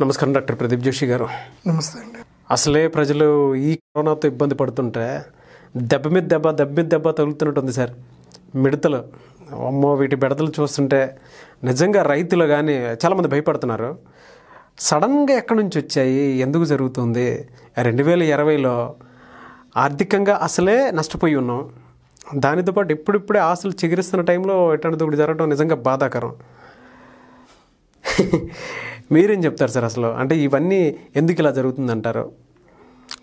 నమస్కారం డాక్టర్ ప్రదీప్ జోషి గారు నమస్తే అండి అసలే ప్రజలు ఈ కరోనాతో ఇబ్బంది పడుతుంటే దెబ్బ మీద దెబ్బ దెబ్బ మీద దెబ్బ తగులుతున్నట్టుంది సార్ మిడతలు అమ్మో వీటి బెడతలు చూస్తుంటే నిజంగా రైతులు కానీ చాలామంది భయపడుతున్నారు సడన్గా ఎక్కడి నుంచి వచ్చాయి ఎందుకు జరుగుతుంది రెండు వేల ఇరవైలో ఆర్థికంగా అసలే నష్టపోయి ఉన్నాం దానితో పాటు ఇప్పుడిప్పుడే ఆశలు చిగురిస్తున్న టైంలో ఎట్లాంటిది ఒకటి జరగడం నిజంగా బాధాకరం మీరేం చెప్తారు సార్ అసలు అంటే ఇవన్నీ ఎందుకు ఇలా జరుగుతుందంటారు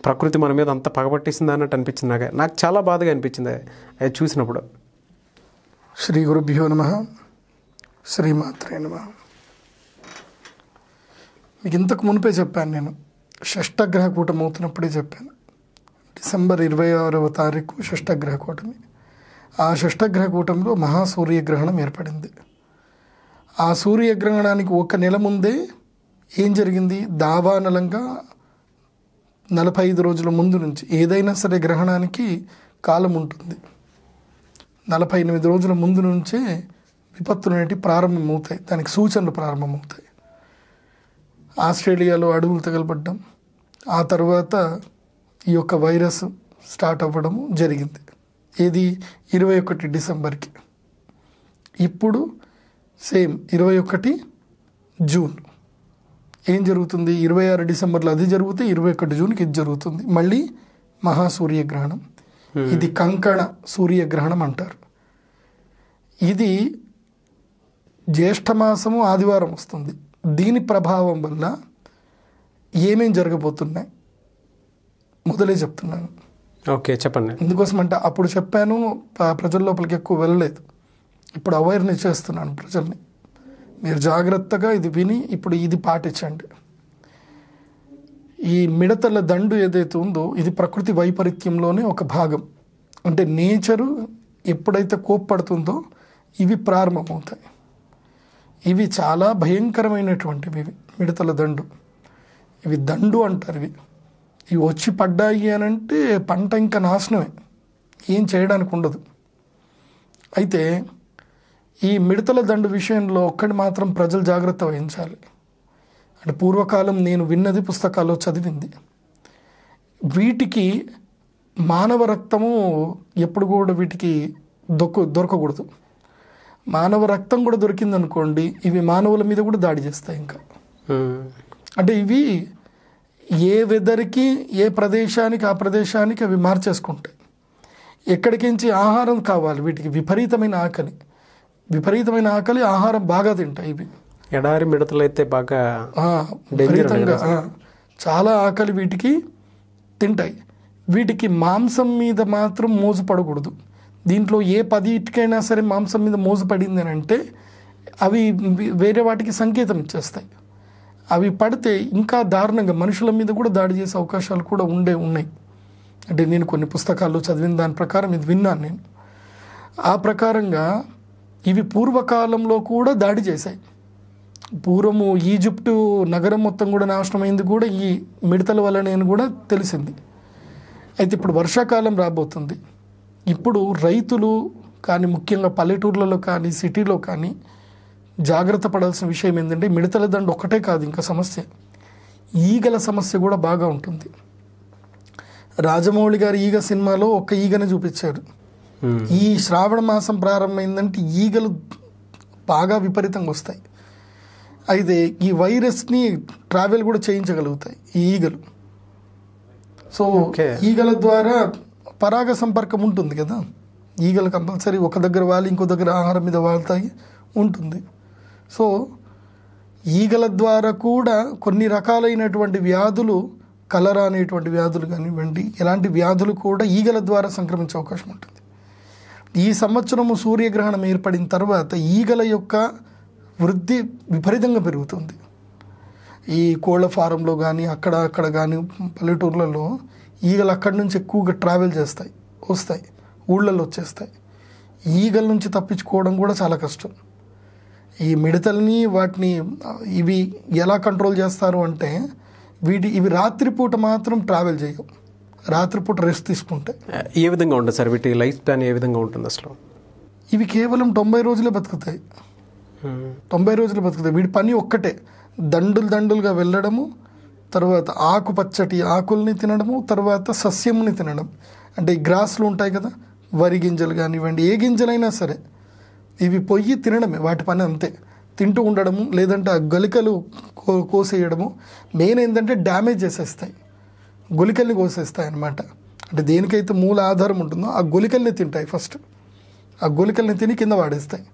ప్రకృతి మన మీద అంత పగబట్టిస్తుంది అన్నట్టు అనిపించింది నాకు నాకు చాలా బాధగా అనిపించింది అది చూసినప్పుడు శ్రీ గురుభ్యో నమ శ్రీమాత్రే నమ మీకు ఇంతకు మునిపే చెప్పాను నేను షష్టగ్రహ కూటమి అవుతున్నప్పుడే చెప్పాను డిసెంబర్ ఇరవై ఆరవ తారీఖు షష్టగ్రహ కూటమి ఆ షష్టగ్రహ కూటమిలో మహాసూర్యగ్రహణం ఏర్పడింది ఆ సూర్యగ్రహణానికి ఒక నెల ముందే ఏం జరిగింది దావానలంగా నలభై ఐదు రోజుల ముందు నుంచి ఏదైనా సరే గ్రహణానికి కాలం ఉంటుంది నలభై ఎనిమిది రోజుల ముందు నుంచే విపత్తులు అనేటివి ప్రారంభమవుతాయి దానికి సూచనలు ప్రారంభమవుతాయి ఆస్ట్రేలియాలో అడుగులు తగలబడ్డం ఆ తర్వాత ఈ యొక్క వైరస్ స్టార్ట్ అవ్వడం జరిగింది ఇది ఇరవై ఒకటి డిసెంబర్కి ఇప్పుడు సేమ్ ఇరవై ఒకటి జూన్ ఏం జరుగుతుంది ఇరవై ఆరు డిసెంబర్లో అది జరిగితే ఇరవై ఒకటి జూన్కి ఇది జరుగుతుంది మళ్ళీ మహాసూర్యగ్రహణం ఇది కంకణ సూర్యగ్రహణం అంటారు ఇది జ్యేష్ఠమాసము ఆదివారం వస్తుంది దీని ప్రభావం వల్ల ఏమేం జరగబోతున్నాయి మొదలే చెప్తున్నాను ఓకే చెప్పండి ఎందుకోసం అంటే అప్పుడు చెప్పాను ప్రజల లోపలికి ఎక్కువ వెళ్ళలేదు ఇప్పుడు అవేర్నెస్ చేస్తున్నాను ప్రజల్ని మీరు జాగ్రత్తగా ఇది విని ఇప్పుడు ఇది పాటించండి ఈ మిడతల దండు ఏదైతే ఉందో ఇది ప్రకృతి వైపరీత్యంలోనే ఒక భాగం అంటే నేచరు ఎప్పుడైతే కోప్పడుతుందో ఇవి ప్రారంభమవుతాయి ఇవి చాలా భయంకరమైనటువంటివి ఇవి మిడతల దండు ఇవి దండు అంటారు ఇవి ఇవి వచ్చి పడ్డాయి అని అంటే పంట ఇంకా నాశనమే ఏం చేయడానికి ఉండదు అయితే ఈ మిడతల దండు విషయంలో ఒక్కటి మాత్రం ప్రజలు జాగ్రత్త వహించాలి అంటే పూర్వకాలం నేను విన్నది పుస్తకాల్లో చదివింది వీటికి మానవ రక్తము ఎప్పుడు కూడా వీటికి దొక్కు దొరకకూడదు మానవ రక్తం కూడా దొరికింది అనుకోండి ఇవి మానవుల మీద కూడా దాడి చేస్తాయి ఇంకా అంటే ఇవి ఏ వెదర్కి ఏ ప్రదేశానికి ఆ ప్రదేశానికి అవి మార్చేసుకుంటాయి ఎక్కడికించి ఆహారం కావాలి వీటికి విపరీతమైన ఆకలి విపరీతమైన ఆకలి ఆహారం బాగా తింటాయి ఇవి ఎడారి మిడతలు అయితే బాగా విపరీతంగా చాలా ఆకలి వీటికి తింటాయి వీటికి మాంసం మీద మాత్రం మోజు పడకూడదు దీంట్లో ఏ పదిటికైనా సరే మాంసం మీద మోజు పడింది అని అంటే అవి వేరే వాటికి సంకేతం ఇచ్చేస్తాయి అవి పడితే ఇంకా దారుణంగా మనుషుల మీద కూడా దాడి చేసే అవకాశాలు కూడా ఉండే ఉన్నాయి అంటే నేను కొన్ని పుస్తకాల్లో చదివిన దాని ప్రకారం ఇది విన్నాను నేను ఆ ప్రకారంగా ఇవి పూర్వకాలంలో కూడా దాడి చేశాయి పూర్వము ఈజిప్టు నగరం మొత్తం కూడా నాశనమైంది కూడా ఈ మిడతల వల్ల నేను కూడా తెలిసింది అయితే ఇప్పుడు వర్షాకాలం రాబోతుంది ఇప్పుడు రైతులు కానీ ముఖ్యంగా పల్లెటూర్లలో కానీ సిటీలో కానీ జాగ్రత్త పడాల్సిన విషయం ఏంటంటే మిడతల దండ ఒకటే కాదు ఇంకా సమస్య ఈగల సమస్య కూడా బాగా ఉంటుంది రాజమౌళి గారి ఈగ సినిమాలో ఒక ఈగనే చూపించారు ఈ శ్రావణ మాసం ప్రారంభమైందంటే ఈగలు బాగా విపరీతంగా వస్తాయి అయితే ఈ వైరస్ని ట్రావెల్ కూడా చేయించగలుగుతాయి ఈ ఈగలు సో ఈగల ద్వారా పరాగ సంపర్కం ఉంటుంది కదా ఈగలు కంపల్సరీ ఒక దగ్గర వాళ్ళు ఇంకో దగ్గర ఆహారం మీద వాళ్తాయి ఉంటుంది సో ఈగల ద్వారా కూడా కొన్ని రకాలైనటువంటి వ్యాధులు కలరా అనేటువంటి వ్యాధులు కానివ్వండి ఇలాంటి వ్యాధులు కూడా ఈగల ద్వారా సంక్రమించే అవకాశం ఉంటుంది ఈ సంవత్సరము సూర్యగ్రహణం ఏర్పడిన తర్వాత ఈగల యొక్క వృద్ధి విపరీతంగా పెరుగుతుంది ఈ కోళ్ళ ఫారంలో కానీ అక్కడ అక్కడ కానీ పల్లెటూర్లలో ఈగలు అక్కడి నుంచి ఎక్కువగా ట్రావెల్ చేస్తాయి వస్తాయి ఊళ్ళల్లో వచ్చేస్తాయి ఈగల నుంచి తప్పించుకోవడం కూడా చాలా కష్టం ఈ మిడతల్ని వాటిని ఇవి ఎలా కంట్రోల్ చేస్తారు అంటే వీటి ఇవి రాత్రిపూట మాత్రం ట్రావెల్ చేయవు రాత్రిపూట రెస్ట్ తీసుకుంటే ఏ విధంగా ఉంటుంది సార్ వీటి లైఫ్ స్పాన్ ఏ విధంగా ఉంటుంది అసలు ఇవి కేవలం తొంభై రోజులే బతుకుతాయి తొంభై రోజులు బతుకుతాయి వీడి పని ఒక్కటే దండులు దండులుగా వెళ్ళడము తర్వాత ఆకు పచ్చటి ఆకుల్ని తినడము తర్వాత సస్యంని తినడం అంటే ఈ గ్రాస్లు ఉంటాయి కదా వరి గింజలు కానివ్వండి ఏ గింజలైనా సరే ఇవి పొయ్యి తినడమే వాటి పని అంతే తింటూ ఉండడము లేదంటే ఆ గలికలు కోసేయడము మెయిన్ ఏంటంటే డ్యామేజ్ చేసేస్తాయి గొలికల్ని కోసేస్తాయి అన్నమాట అంటే దేనికైతే మూల ఆధారం ఉంటుందో ఆ గొలికల్ని తింటాయి ఫస్ట్ ఆ గొలికల్ని తిని కింద పడేస్తాయి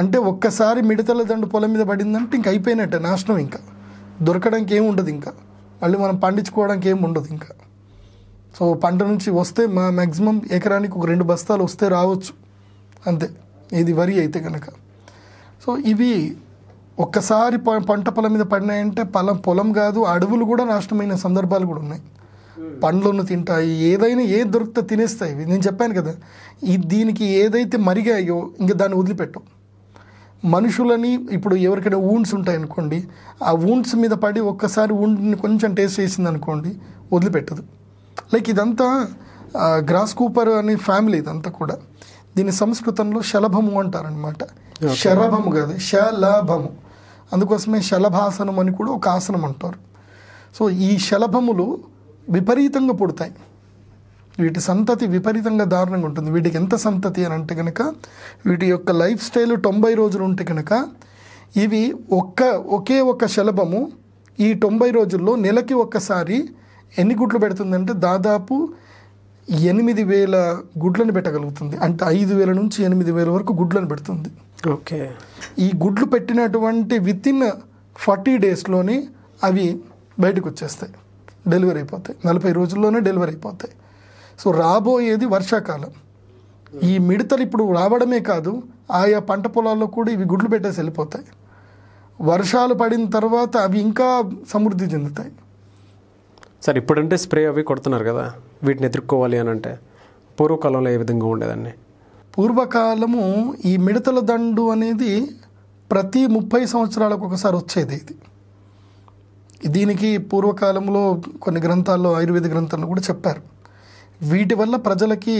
అంటే ఒక్కసారి మిడతల దండు పొలం మీద పడిందంటే ఇంక అయిపోయినట్టే నాశనం ఇంకా దొరకడానికి ఏమి ఉండదు ఇంకా మళ్ళీ మనం పండించుకోవడానికి ఏమి ఉండదు ఇంకా సో పంట నుంచి వస్తే మా మ్యాక్సిమం ఎకరానికి ఒక రెండు బస్తాలు వస్తే రావచ్చు అంతే ఇది వరి అయితే కనుక సో ఇవి ఒక్కసారి పంట పొలం మీద పడినాయంటే పొలం పొలం కాదు అడవులు కూడా నాశనమైన సందర్భాలు కూడా ఉన్నాయి Hmm. పండ్లను తింటాయి ఏదైనా ఏది దొరికితే తినేస్తాయి నేను చెప్పాను కదా ఈ దీనికి ఏదైతే మరిగాయో ఇంకా దాన్ని వదిలిపెట్టవు మనుషులని ఇప్పుడు ఎవరికైనా ఊండ్స్ ఉంటాయనుకోండి ఆ ఊండ్స్ మీద పడి ఒక్కసారి ఊండ్ని కొంచెం టేస్ట్ చేసింది అనుకోండి వదిలిపెట్టదు లైక్ ఇదంతా గ్రాస్ కూపర్ అనే ఫ్యామిలీ ఇదంతా కూడా దీని సంస్కృతంలో శలభము అంటారనమాట శలభము కాదు శలభము అందుకోసమే శలభాసనం అని కూడా ఒక ఆసనం అంటారు సో ఈ శలభములు విపరీతంగా పుడతాయి వీటి సంతతి విపరీతంగా దారుణంగా ఉంటుంది వీటికి ఎంత సంతతి అని అంటే కనుక వీటి యొక్క లైఫ్ స్టైల్ తొంభై రోజులు ఉంటే కనుక ఇవి ఒక్క ఒకే ఒక శలభము ఈ తొంభై రోజుల్లో నెలకి ఒక్కసారి ఎన్ని గుడ్లు పెడుతుందంటే దాదాపు ఎనిమిది వేల గుడ్లను పెట్టగలుగుతుంది అంటే ఐదు వేల నుంచి ఎనిమిది వేల వరకు గుడ్లను పెడుతుంది ఓకే ఈ గుడ్లు పెట్టినటువంటి విత్ ఇన్ ఫార్టీ డేస్లోనే అవి బయటకు వచ్చేస్తాయి డెలివరీ అయిపోతాయి నలభై రోజుల్లోనే డెలివరీ అయిపోతాయి సో రాబోయేది వర్షాకాలం ఈ మిడతలు ఇప్పుడు రావడమే కాదు ఆయా పంట పొలాల్లో కూడా ఇవి గుడ్లు పెట్టేసి వెళ్ళిపోతాయి వర్షాలు పడిన తర్వాత అవి ఇంకా సమృద్ధి చెందుతాయి సార్ ఇప్పుడంటే స్ప్రే అవి కొడుతున్నారు కదా వీటిని ఎదుర్కోవాలి అని అంటే పూర్వకాలంలో ఏ విధంగా ఉండేదాన్ని పూర్వకాలము ఈ మిడతల దండు అనేది ప్రతి ముప్పై సంవత్సరాలకు ఒకసారి వచ్చేది ఇది దీనికి పూర్వకాలంలో కొన్ని గ్రంథాల్లో ఆయుర్వేద గ్రంథాలను కూడా చెప్పారు వీటి వల్ల ప్రజలకి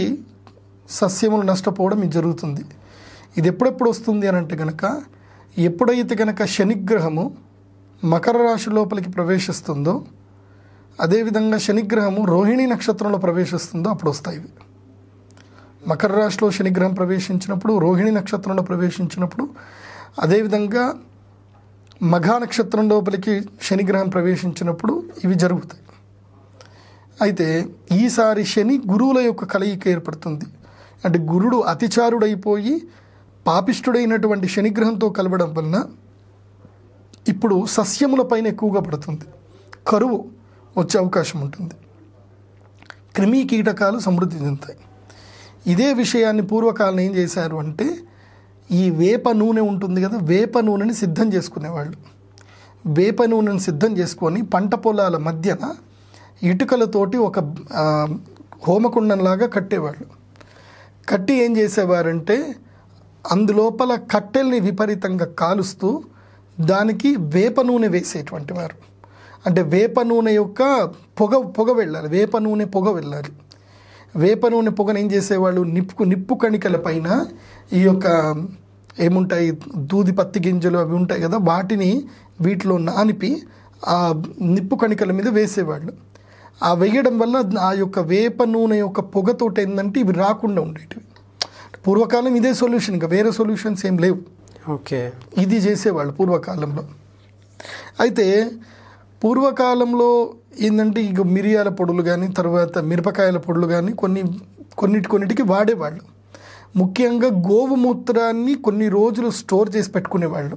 సస్యములు నష్టపోవడం ఇది జరుగుతుంది ఇది ఎప్పుడెప్పుడు వస్తుంది అని అంటే కనుక ఎప్పుడైతే కనుక శనిగ్రహము మకర రాశి లోపలికి ప్రవేశిస్తుందో అదేవిధంగా శనిగ్రహము రోహిణీ నక్షత్రంలో ప్రవేశిస్తుందో అప్పుడు వస్తాయి ఇవి మకర రాశిలో శనిగ్రహం ప్రవేశించినప్పుడు రోహిణి నక్షత్రంలో ప్రవేశించినప్పుడు అదేవిధంగా మఘా నక్షత్రం లోపలికి శనిగ్రహం ప్రవేశించినప్పుడు ఇవి జరుగుతాయి అయితే ఈసారి శని గురువుల యొక్క కలయిక ఏర్పడుతుంది అంటే గురుడు అతిచారుడైపోయి పాపిష్టుడైనటువంటి శనిగ్రహంతో కలవడం వలన ఇప్పుడు సస్యముల పైన ఎక్కువగా పడుతుంది కరువు వచ్చే అవకాశం ఉంటుంది క్రిమి కీటకాలు సమృద్ధి చెందుతాయి ఇదే విషయాన్ని పూర్వకాలం ఏం చేశారు అంటే ఈ వేప నూనె ఉంటుంది కదా వేప నూనెని సిద్ధం చేసుకునేవాళ్ళు వేప నూనెను సిద్ధం చేసుకొని పంట పొలాల మధ్యన ఇటుకలతోటి ఒక హోమకుండంలాగా కట్టేవాళ్ళు కట్టి ఏం చేసేవారంటే అందులోపల కట్టెల్ని విపరీతంగా కాలుస్తూ దానికి వేప నూనె వేసేటువంటి వారు అంటే వేప నూనె యొక్క పొగ పొగ వెళ్ళాలి వేప నూనె పొగ వెళ్ళాలి వేప నూనె పొగను ఏం చేసేవాళ్ళు నిప్పు నిప్పు కణికల పైన ఈ యొక్క ఏముంటాయి దూది పత్తి గింజలు అవి ఉంటాయి కదా వాటిని వీటిలో నానిపి ఆ నిప్పు కణికల మీద వేసేవాళ్ళు ఆ వేయడం వల్ల ఆ యొక్క వేప నూనె యొక్క పొగతోటి ఏంటంటే ఇవి రాకుండా ఉండేటివి పూర్వకాలం ఇదే సొల్యూషన్ ఇంకా వేరే సొల్యూషన్స్ ఏం లేవు ఓకే ఇది చేసేవాళ్ళు పూర్వకాలంలో అయితే పూర్వకాలంలో ఏంటంటే ఇక మిరియాల పొడులు కానీ తర్వాత మిరపకాయల పొడులు కానీ కొన్ని కొన్నిటి కొన్నిటికి వాడేవాళ్ళు ముఖ్యంగా గోవు మూత్రాన్ని కొన్ని రోజులు స్టోర్ చేసి పెట్టుకునేవాళ్ళు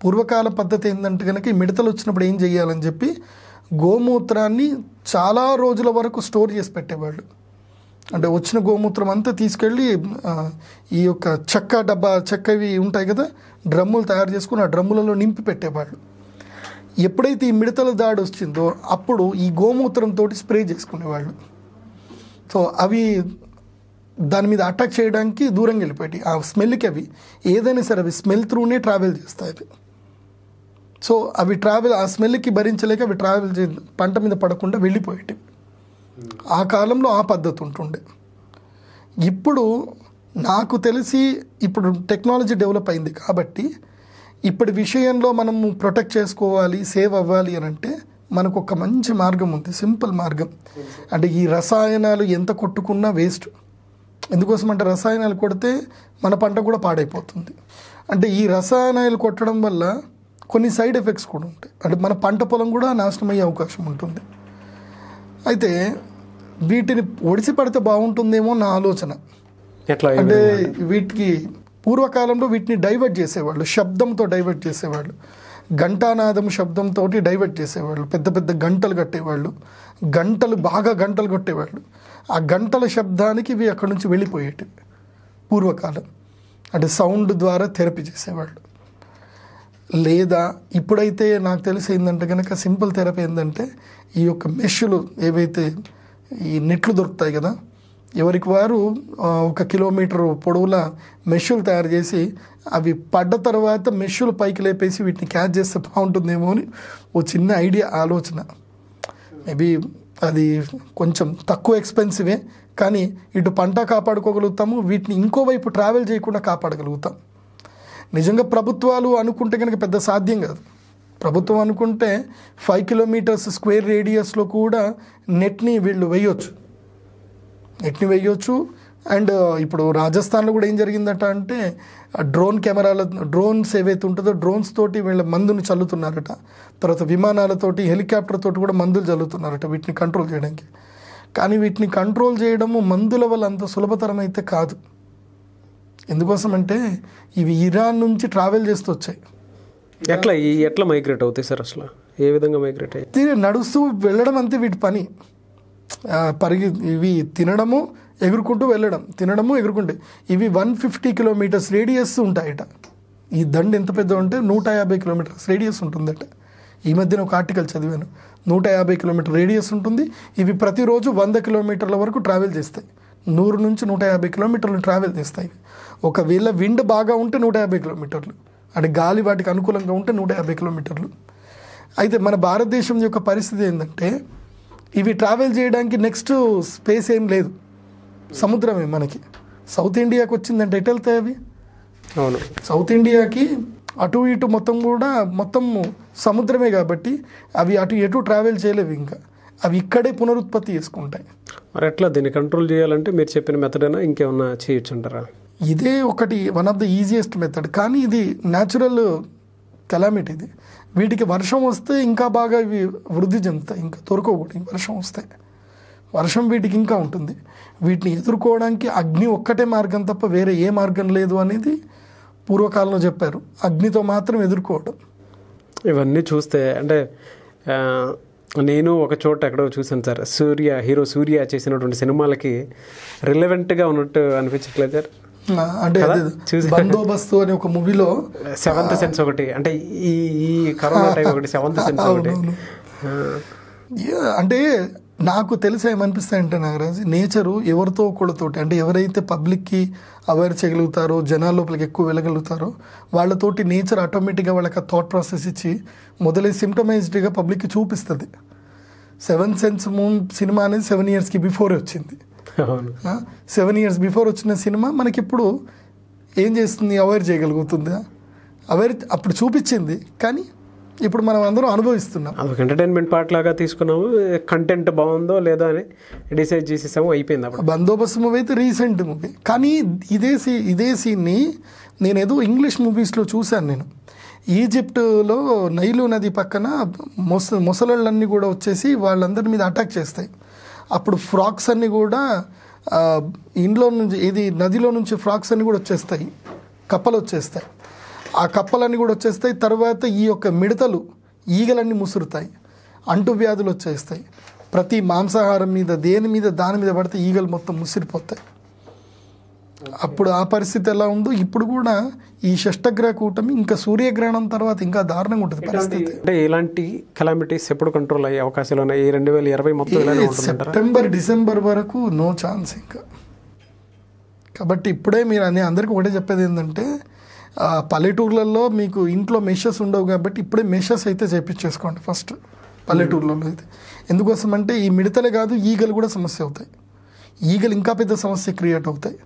పూర్వకాల పద్ధతి ఏంటంటే కనుక ఈ మిడతలు వచ్చినప్పుడు ఏం చేయాలని చెప్పి గోమూత్రాన్ని చాలా రోజుల వరకు స్టోర్ చేసి పెట్టేవాళ్ళు అంటే వచ్చిన గోమూత్రం అంతా తీసుకెళ్ళి ఈ యొక్క చెక్క డబ్బా చెక్కవి ఉంటాయి కదా డ్రమ్ములు తయారు చేసుకుని ఆ డ్రమ్ములలో నింపి పెట్టేవాళ్ళు ఎప్పుడైతే ఈ మిడతల దాడి వచ్చిందో అప్పుడు ఈ గోమూత్రంతో స్ప్రే చేసుకునేవాళ్ళు సో అవి దాని మీద అటాక్ చేయడానికి దూరంగా వెళ్ళిపోయాయి ఆ స్మెల్కి అవి ఏదైనా సరే అవి స్మెల్ త్రూనే ట్రావెల్ చేస్తాయి సో అవి ట్రావెల్ ఆ స్మెల్కి భరించలేక అవి ట్రావెల్ చే పంట మీద పడకుండా వెళ్ళిపోయేటి ఆ కాలంలో ఆ పద్ధతి ఉంటుండే ఇప్పుడు నాకు తెలిసి ఇప్పుడు టెక్నాలజీ డెవలప్ అయింది కాబట్టి ఇప్పటి విషయంలో మనము ప్రొటెక్ట్ చేసుకోవాలి సేవ్ అవ్వాలి అని అంటే మనకు ఒక మంచి మార్గం ఉంది సింపుల్ మార్గం అంటే ఈ రసాయనాలు ఎంత కొట్టుకున్నా వేస్ట్ ఎందుకోసం అంటే రసాయనాలు కొడితే మన పంట కూడా పాడైపోతుంది అంటే ఈ రసాయనాలు కొట్టడం వల్ల కొన్ని సైడ్ ఎఫెక్ట్స్ కూడా ఉంటాయి అంటే మన పంట పొలం కూడా నాశనం అయ్యే అవకాశం ఉంటుంది అయితే వీటిని ఒడిసిపడితే బాగుంటుందేమో నా ఆలోచన అంటే వీటికి పూర్వకాలంలో వీటిని డైవర్ట్ చేసేవాళ్ళు శబ్దంతో డైవర్ట్ చేసేవాళ్ళు ఘంటానాదం శబ్దంతో డైవర్ట్ చేసేవాళ్ళు పెద్ద పెద్ద గంటలు కట్టేవాళ్ళు గంటలు బాగా గంటలు కొట్టేవాళ్ళు ఆ గంటల శబ్దానికి ఇవి అక్కడి నుంచి వెళ్ళిపోయేటివి పూర్వకాలం అంటే సౌండ్ ద్వారా థెరపీ చేసేవాళ్ళు లేదా ఇప్పుడైతే నాకు తెలిసి ఏంటంటే కనుక సింపుల్ థెరపీ ఏంటంటే ఈ యొక్క మెష్లు ఏవైతే ఈ నెట్లు దొరుకుతాయి కదా ఎవరికి వారు ఒక కిలోమీటర్ పొడవుల మెష్లు తయారు చేసి అవి పడ్డ తర్వాత మెష్లు పైకి లేపేసి వీటిని క్యాచ్ చేస్తే బాగుంటుందేమో అని ఓ చిన్న ఐడియా ఆలోచన మేబీ అది కొంచెం తక్కువ ఎక్స్పెన్సివే కానీ ఇటు పంట కాపాడుకోగలుగుతాము వీటిని ఇంకోవైపు ట్రావెల్ చేయకుండా కాపాడగలుగుతాం నిజంగా ప్రభుత్వాలు అనుకుంటే కనుక పెద్ద సాధ్యం కాదు ప్రభుత్వం అనుకుంటే ఫైవ్ కిలోమీటర్స్ స్క్వేర్ రేడియస్లో కూడా నెట్ని వీళ్ళు వేయొచ్చు నెట్ని వేయొచ్చు అండ్ ఇప్పుడు రాజస్థాన్లో కూడా ఏం జరిగిందట అంటే డ్రోన్ కెమెరాల డ్రోన్స్ ఏవైతే ఉంటుందో డ్రోన్స్ తోటి వీళ్ళ మందుని చల్లుతున్నారట తర్వాత విమానాలతోటి హెలికాప్టర్ తోటి కూడా మందులు చల్లుతున్నారట వీటిని కంట్రోల్ చేయడానికి కానీ వీటిని కంట్రోల్ చేయడము మందుల వల్ల అంత సులభతరం అయితే కాదు ఎందుకోసం అంటే ఇవి ఇరాన్ నుంచి ట్రావెల్ చేస్తూ వచ్చాయి ఎట్లా ఎట్లా మైగ్రేట్ అవుతాయి సార్ అసలు ఏ విధంగా మైగ్రేట్ అయ్యి నడుస్తూ వెళ్ళడం అంతే వీటి పని పరిగి ఇవి తినడము ఎగురుకుంటూ వెళ్ళడం తినడము ఎగురుకుంటే ఇవి వన్ ఫిఫ్టీ కిలోమీటర్స్ రేడియస్ ఉంటాయట ఈ దండ ఎంత పెద్ద అంటే నూట యాభై కిలోమీటర్స్ రేడియస్ ఉంటుందట ఈ మధ్యన ఒక ఆర్టికల్ చదివాను నూట యాభై కిలోమీటర్ రేడియస్ ఉంటుంది ఇవి ప్రతిరోజు వంద కిలోమీటర్ల వరకు ట్రావెల్ చేస్తాయి నూరు నుంచి నూట యాభై కిలోమీటర్లు ట్రావెల్ చేస్తాయి ఒకవేళ విండ్ బాగా ఉంటే నూట యాభై కిలోమీటర్లు అంటే గాలి వాటికి అనుకూలంగా ఉంటే నూట యాభై కిలోమీటర్లు అయితే మన భారతదేశం యొక్క పరిస్థితి ఏంటంటే ఇవి ట్రావెల్ చేయడానికి నెక్స్ట్ స్పేస్ ఏం లేదు సముద్రమే మనకి సౌత్ ఇండియాకి వచ్చిందంటే ఎటు వెళ్తాయి అవి అవును సౌత్ ఇండియాకి అటు ఇటు మొత్తం కూడా మొత్తం సముద్రమే కాబట్టి అవి అటు ఎటు ట్రావెల్ చేయలేవు ఇంకా అవి ఇక్కడే పునరుత్పత్తి చేసుకుంటాయి మరి ఎట్లా దీన్ని కంట్రోల్ చేయాలంటే మీరు చెప్పిన మెథడ్ అయినా ఇంకేమన్నా చేయొచ్చు అంటారా ఇదే ఒకటి one of the easiest method కానీ ఇది న్యాచురల్ కెలామిటీ ఇది వీటికి వర్షం వస్తే ఇంకా బాగా ఇవి వృద్ధి చెందుతాయి ఇంకా దొరకకూడదు వర్షం వస్తే వర్షం వీటికి ఇంకా ఉంటుంది వీటిని ఎదుర్కోవడానికి అగ్ని ఒక్కటే మార్గం తప్ప వేరే ఏ మార్గం లేదు అనేది పూర్వకాలంలో చెప్పారు అగ్నితో మాత్రం ఎదుర్కోవడం ఇవన్నీ చూస్తే అంటే నేను ఒక చోట ఎక్కడో చూశాను సార్ సూర్య హీరో సూర్య చేసినటువంటి సినిమాలకి రిలవెంట్గా ఉన్నట్టు అనిపించట్లేదు సార్ అంటే చూసి బందోబస్తు అనే ఒక మూవీలో సెవెంత్ సెన్స్ ఒకటి అంటే ఈ ఈ కరోనా టైం ఒకటి సెవెంత్ సెన్స్ ఒకటి అంటే నాకు తెలిసి ఏమనిపిస్తాయంటే నాగరాజ్ నేచరు ఎవరితో ఒకళ్ళతోటి అంటే ఎవరైతే పబ్లిక్కి అవేర్ చేయగలుగుతారో జనాల లోపలికి ఎక్కువ వెళ్ళగలుగుతారో వాళ్ళతోటి నేచర్ ఆటోమేటిక్గా వాళ్ళకి ఆ థాట్ ప్రాసెస్ ఇచ్చి మొదలై సిమ్టమైజ్డ్గా పబ్లిక్కి చూపిస్తుంది సెవెన్ సెన్స్ మూన్ సినిమా అనేది సెవెన్ ఇయర్స్కి బిఫోరే వచ్చింది సెవెన్ ఇయర్స్ బిఫోర్ వచ్చిన సినిమా మనకి ఇప్పుడు ఏం చేస్తుంది అవేర్ చేయగలుగుతుందా అవేర్ అప్పుడు చూపించింది కానీ ఇప్పుడు మనం అందరం అనుభవిస్తున్నాం అదొక ఎంటర్టైన్మెంట్ పార్ట్ లాగా తీసుకున్నాము కంటెంట్ బాగుందో లేదో అని డిసైడ్ చేసేసాము అయిపోయింది అప్పుడు బందోబస్తు మూవీ అయితే రీసెంట్ మూవీ కానీ ఇదే సీ ఇదే సీన్ని నేనేదో ఇంగ్లీష్ మూవీస్లో చూశాను నేను ఈజిప్ట్లో నైలు నది పక్కన మొస మొసలన్నీ కూడా వచ్చేసి వాళ్ళందరి మీద అటాక్ చేస్తాయి అప్పుడు ఫ్రాక్స్ అన్నీ కూడా ఇంట్లో నుంచి ఇది నదిలో నుంచి ఫ్రాక్స్ అన్నీ కూడా వచ్చేస్తాయి కప్పలు వచ్చేస్తాయి ఆ కప్పలన్నీ కూడా వచ్చేస్తాయి తర్వాత ఈ యొక్క మిడతలు ఈగలన్నీ ముసురుతాయి అంటువ్యాధులు వచ్చేస్తాయి ప్రతి మాంసాహారం మీద దేని మీద దాని మీద పడితే ఈగలు మొత్తం ముసిరిపోతాయి అప్పుడు ఆ పరిస్థితి ఎలా ఉందో ఇప్పుడు కూడా ఈ షష్టగ్రహ కూటమి ఇంకా సూర్యగ్రహణం తర్వాత ఇంకా దారుణంగా ఉంటుంది పరిస్థితి అంటే ఇలాంటి కెలామిటీస్ ఎప్పుడు కంట్రోల్ అయ్యే అవకాశాలు ఉన్నాయి రెండు వేల ఇరవై మొత్తం సెప్టెంబర్ డిసెంబర్ వరకు నో ఛాన్స్ ఇంకా కాబట్టి ఇప్పుడే మీరు అని అందరికీ ఒకటే చెప్పేది ఏంటంటే పల్లెటూర్లలో మీకు ఇంట్లో మెషెస్ ఉండవు కాబట్టి ఇప్పుడే మెషెస్ అయితే చేపించేసుకోండి ఫస్ట్ పల్లెటూర్లలో hmm. అయితే ఎందుకోసం అంటే ఈ మిడతలే కాదు ఈగలు కూడా సమస్య అవుతాయి ఈగలు ఇంకా పెద్ద సమస్య క్రియేట్ అవుతాయి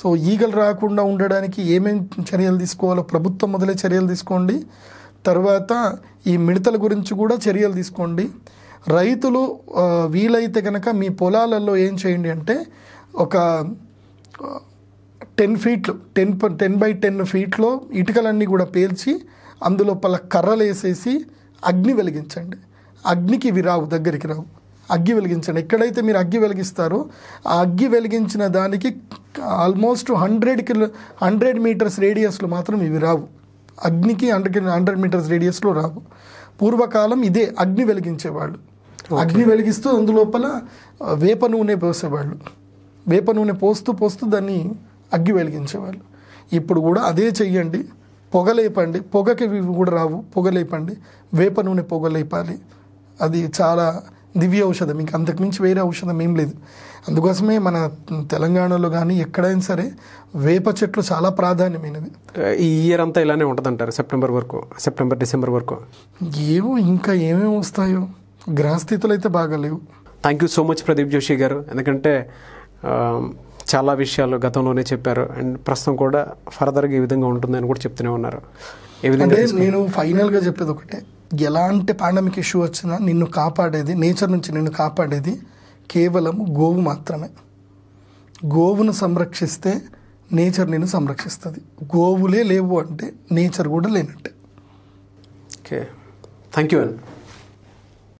సో ఈగలు రాకుండా ఉండడానికి ఏమేమి చర్యలు తీసుకోవాలో ప్రభుత్వం మొదలే చర్యలు తీసుకోండి తర్వాత ఈ మిడతల గురించి కూడా చర్యలు తీసుకోండి రైతులు వీలైతే కనుక మీ పొలాలలో ఏం చేయండి అంటే ఒక టెన్ ఫీట్లు టెన్ టెన్ బై టెన్ ఫీట్లో ఇటుకలన్నీ కూడా పేల్చి అందులోపల కర్రలు వేసేసి అగ్ని వెలిగించండి అగ్నికి రావు దగ్గరికి రావు అగ్గి వెలిగించండి ఎక్కడైతే మీరు అగ్గి వెలిగిస్తారో ఆ అగ్గి వెలిగించిన దానికి almost hundred kilo hundred metres రేడియస్లో మాత్రం ఇవి రావు అగ్నికి హండ్రెడ్ హండ్రెడ్ మీటర్స్ రేడియస్లో రావు పూర్వకాలం ఇదే అగ్ని వెలిగించేవాళ్ళు అగ్ని వెలిగిస్తూ అందులోపల వేప నూనె పోసేవాళ్ళు వేప నూనె పోస్తూ పోస్తూ దాన్ని అగ్గి వెలిగించేవాళ్ళు ఇప్పుడు కూడా అదే చెయ్యండి పొగలేపండి పొగకి కూడా రావు పొగలేపండి వేప నూనె పొగలేపాలి అది చాలా దివ్య ఔషధం ఇంకా అంతకుమించి వేరే ఔషధం ఏం లేదు అందుకోసమే మన తెలంగాణలో కానీ ఎక్కడైనా సరే వేప చెట్లు చాలా ప్రాధాన్యమైనవి ఈ ఇయర్ అంతా ఇలానే ఉంటుందంటారు సెప్టెంబర్ వరకు సెప్టెంబర్ డిసెంబర్ వరకు ఏమో ఇంకా ఏమేమి వస్తాయో గ్రహస్థితులు అయితే బాగాలేవు thank you so much Pradeep Joshi garu ఎందుకంటే చాలా విషయాలు గతంలోనే చెప్పారు అండ్ ప్రస్తుతం కూడా ఫర్దర్గా ఈ విధంగా ఉంటుందని కూడా చెప్తూనే ఉన్నారు ఏ విధంగా నేను ఫైనల్గా చెప్పేది ఒకటే ఎలాంటి పాండమిక్ ఇష్యూ వచ్చినా నిన్ను కాపాడేది నేచర్ నుంచి నిన్ను కాపాడేది కేవలం గోవు మాత్రమే గోవును సంరక్షిస్తే నేచర్ నిన్ను సంరక్షిస్తుంది గోవులే లేవు అంటే నేచర్ కూడా లేనట్టే ఓకే థ్యాంక్ యూ అండి